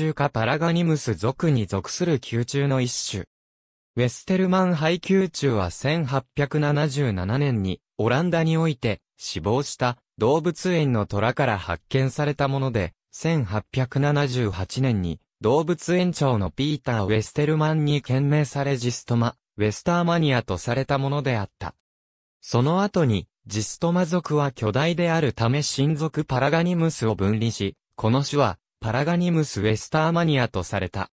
中科パラガニムス属に属する球虫の一種。ウェステルマン配球虫は1877年にオランダにおいて死亡した動物園の虎から発見されたもので、1878年に動物園長のピーター・ウェステルマンに懸命されジストマ、ウェスターマニアとされたものであった。その後に、ジストマ族は巨大であるため親族パラガニムスを分離し、この種はパラガニムス・ウェスターマニアとされた。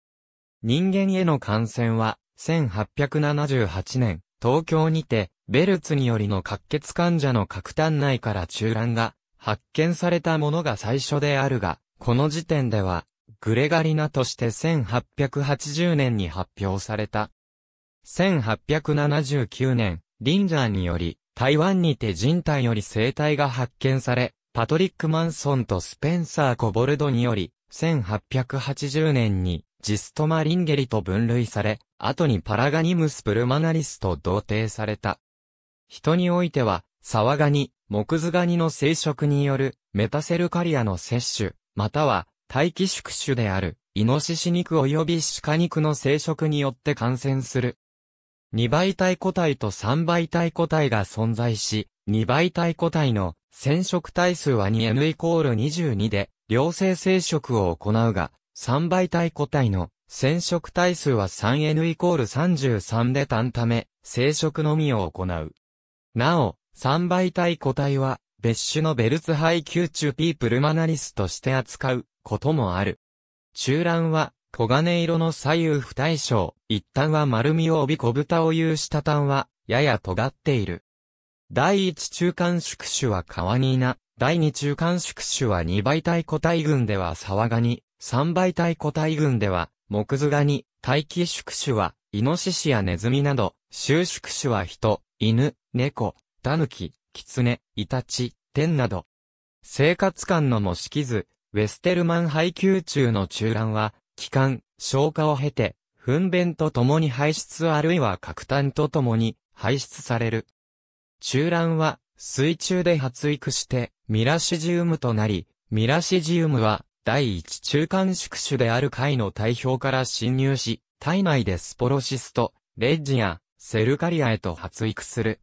人間への感染は、1878年、東京にて、ベルツによりの滑血患者の核炭内から中卵が発見されたものが最初であるが、この時点では、グレガリナとして1880年に発表された。1879年、リンジャーにより、台湾にて人体より生体が発見され、パトリック・マンソンとスペンサー・コボルドにより、1880年にジストマリンゲリと分類され、後にパラガニムスプルマナリスと同定された。人においては、サワガニ、モクズガニの生殖によるメタセルカリアの摂取、または大気宿主であるイノシシ肉及び鹿肉の生殖によって感染する。2倍体個体と3倍体個体が存在し、2倍体個体の染色体数は 2n イコール22で、両性生殖を行うが、3倍体個体の染色体数は 3n イコール33で単ため、生殖のみを行う。なお、3倍体個体は、別種のベルツハイキューチュピープルマナリスとして扱うこともある。中卵は、黄金色の左右不対称、一端は丸みを帯び小豚を有した端は、やや尖っている。第一中間宿主はカワニーナ、第二中間宿主は二倍体個体群では沢ガニ、三倍体個体群では木図ガニ、大気宿主はイノシシやネズミなど、収縮主は人、犬、猫、タヌキ、キツネ、イタチ、天など。生活感の模式図、ウェステルマン配給中の中卵は、気管、消化を経て、糞便と共に排出あるいは核炭と共に排出される。中卵は水中で発育してミラシジウムとなり、ミラシジウムは、第一中間宿主である貝の体表から侵入し、体内でスポロシスト、レッジや、セルカリアへと発育する。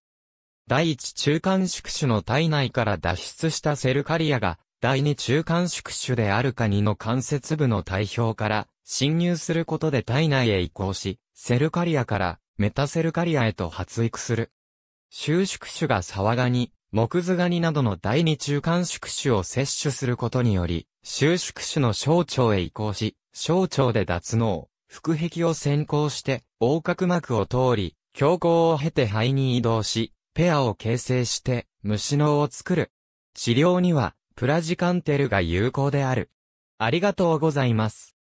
第一中間宿主の体内から脱出したセルカリアが、第二中間宿主であるカニの関節部の体表から、侵入することで体内へ移行し、セルカリアから、メタセルカリアへと発育する。収縮種がサワガニ、木図ガニなどの第二中間宿主を摂取することにより、収縮種の小腸へ移行し、小腸で脱脳、腹壁を先行して、横隔膜を通り、強行を経て肺に移動し、ペアを形成して、虫脳を作る。治療には、プラジカンテルが有効である。ありがとうございます。